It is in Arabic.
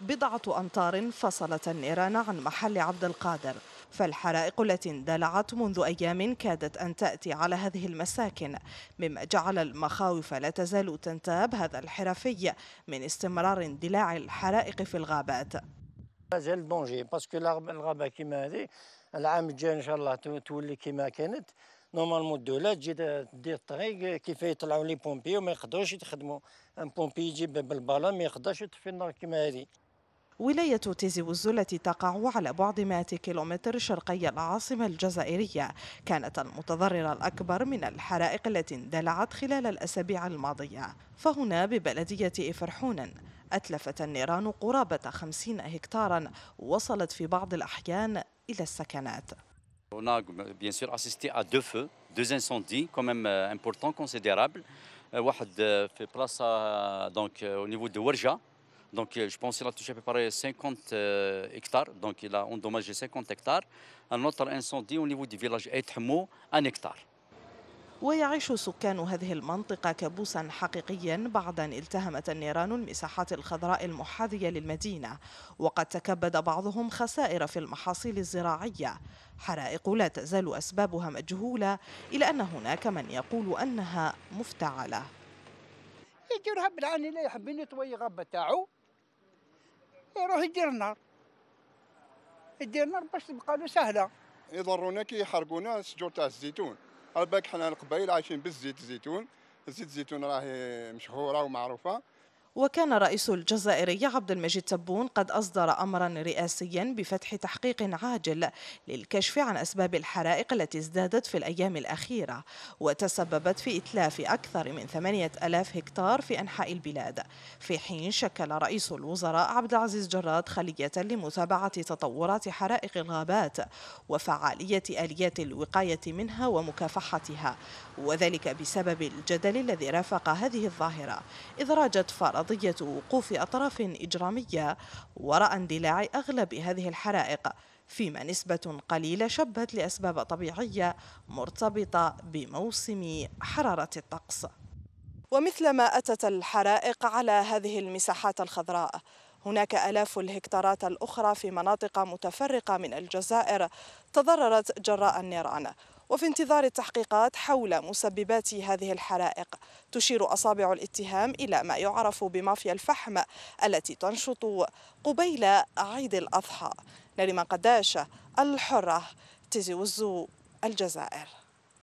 بضعة أمتار فصلت النيران عن محل عبد القادر فالحرائق التي اندلعت منذ أيام كادت أن تأتي على هذه المساكن مما جعل المخاوف لا تزال تنتاب هذا الحرفي من استمرار اندلاع الحرائق في الغابات مازال دونجي باسكو الغابه كيما هذه العام الجاي ان شاء الله تولي كيما كانت نورمالمون الدوله تجي دير الطريق كيف يطلعوا لي بومبي وما يقدروش يخدموا ان بومبي يجيب بالبالا ما يقدرش يطفي النار كيما هذه ولاية تيزي وزو التي تقع على بعد 100 كيلومتر شرقي العاصمة الجزائرية كانت المتضررة الأكبر من الحرائق التي اندلعت خلال الأسابيع الماضية فهنا ببلدية إفرحون أتلفت النيران قرابة 50 هكتارا وصلت في بعض الأحيان إلى السكنات On a bien sûr assisté à deux feux, deux incendies quand même euh, importants, considérables. Euh, واحد في euh, بلاصة donc au niveau de Ouarja, Donc, euh, je pense qu'il a touché à peu près 50 euh, hectares. Donc, il a endommagé 50 hectares. Un autre incendie au niveau du village Ait Hamou, un hectare. ويعيش سكان هذه المنطقة كابوسا حقيقيا بعد أن التهمت النيران المساحات الخضراء المحاذية للمدينة وقد تكبد بعضهم خسائر في المحاصيل الزراعية حرائق لا تزال أسبابها مجهولة إلى أن هناك من يقول أنها مفتعلة يجي رهب العاني لا يحب يطوي غابة يروح يدير النار يدير النار باش تبقى له سهله يضرونا كي يحرقونا الشجور تاع الزيتون على بالك حنا القبائل عايشين بالزيت الزيتون زيت الزيتون راهي مشهوره ومعروفه وكان رئيس الجزائري عبد المجيد تبون قد أصدر أمرا رئاسيا بفتح تحقيق عاجل للكشف عن أسباب الحرائق التي ازدادت في الأيام الأخيرة وتسببت في إتلاف أكثر من 8000 هكتار في أنحاء البلاد في حين شكل رئيس الوزراء عبد العزيز جراد خلية لمتابعة تطورات حرائق الغابات وفعالية آليات الوقاية منها ومكافحتها وذلك بسبب الجدل الذي رافق هذه الظاهرة إذ راجت فرض قضية وقوف أطراف إجرامية وراء اندلاع أغلب هذه الحرائق فيما نسبة قليلة شبت لأسباب طبيعية مرتبطة بموسم حرارة الطقس ومثلما أتت الحرائق على هذه المساحات الخضراء هناك آلاف الهكتارات الأخرى في مناطق متفرقة من الجزائر تضررت جراء النيران وفي انتظار التحقيقات حول مسببات هذه الحرائق تشير أصابع الاتهام إلى ما يعرف بمافيا الفحم التي تنشط قبيل عيد الأضحى نريما قداشة الحرة تيزي وزو الجزائر